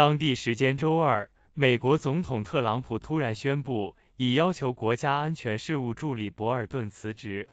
当地时间周二，美国总统特朗普突然宣布，已要求国家安全事务助理博尔顿辞职，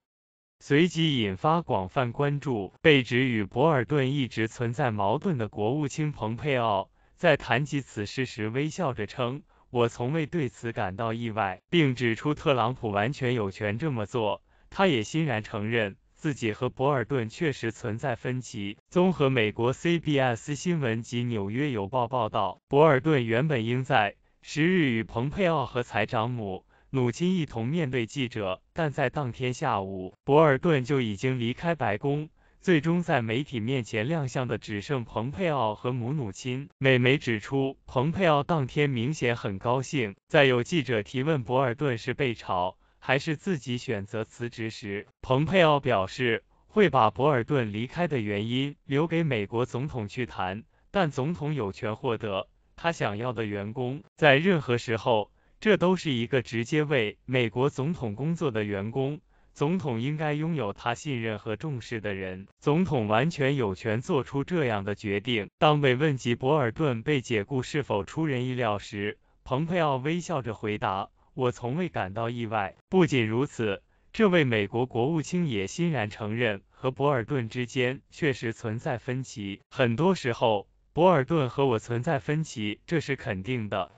随即引发广泛关注。被指与博尔顿一直存在矛盾的国务卿蓬佩奥，在谈及此事时微笑着称：“我从未对此感到意外，并指出特朗普完全有权这么做。”他也欣然承认。自己和博尔顿确实存在分歧。综合美国 CBS 新闻及纽约邮报报道，博尔顿原本应在十日与蓬佩奥和财长姆努钦一同面对记者，但在当天下午，博尔顿就已经离开白宫，最终在媒体面前亮相的只剩蓬佩奥和母努亲。美媒指出，蓬佩奥当天明显很高兴。在有记者提问博尔顿时被炒。还是自己选择辞职时，蓬佩奥表示会把博尔顿离开的原因留给美国总统去谈，但总统有权获得他想要的员工。在任何时候，这都是一个直接为美国总统工作的员工，总统应该拥有他信任和重视的人。总统完全有权做出这样的决定。当被问及博尔顿被解雇是否出人意料时，蓬佩奥微笑着回答。我从未感到意外。不仅如此，这位美国国务卿也欣然承认和博尔顿之间确实存在分歧。很多时候，博尔顿和我存在分歧，这是肯定的。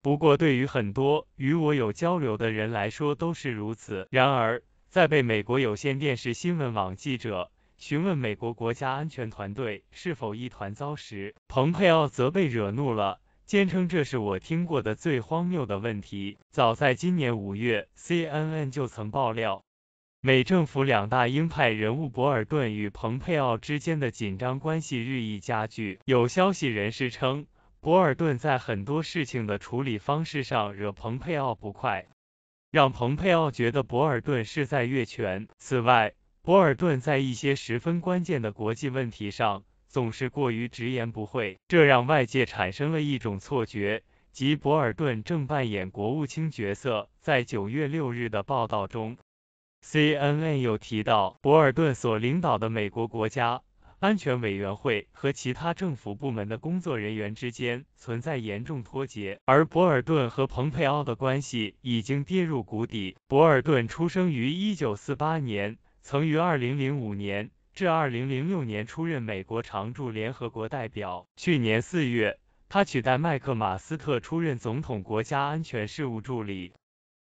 不过，对于很多与我有交流的人来说都是如此。然而，在被美国有线电视新闻网记者询问美国国家安全团队是否一团糟时，蓬佩奥则被惹怒了。坚称这是我听过的最荒谬的问题。早在今年五月，CNN 就曾爆料，美政府两大鹰派人物博尔顿与蓬佩奥之间的紧张关系日益加剧。有消息人士称，博尔顿在很多事情的处理方式上惹蓬佩奥不快，让蓬佩奥觉得博尔顿是在越权。此外，博尔顿在一些十分关键的国际问题上。总是过于直言不讳，这让外界产生了一种错觉，即博尔顿正扮演国务卿角色。在九月六日的报道中，CNN 又提到，博尔顿所领导的美国国家安全委员会和其他政府部门的工作人员之间存在严重脱节，而博尔顿和蓬佩奥的关系已经跌入谷底。博尔顿出生于一九四八年，曾于二零零五年。至二零零六年出任美国常驻联合国代表。去年四月，他取代麦克马斯特出任总统国家安全事务助理，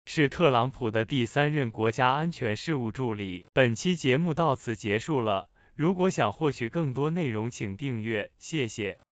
是特朗普的第三任国家安全事务助理。本期节目到此结束了。如果想获取更多内容，请订阅，谢谢。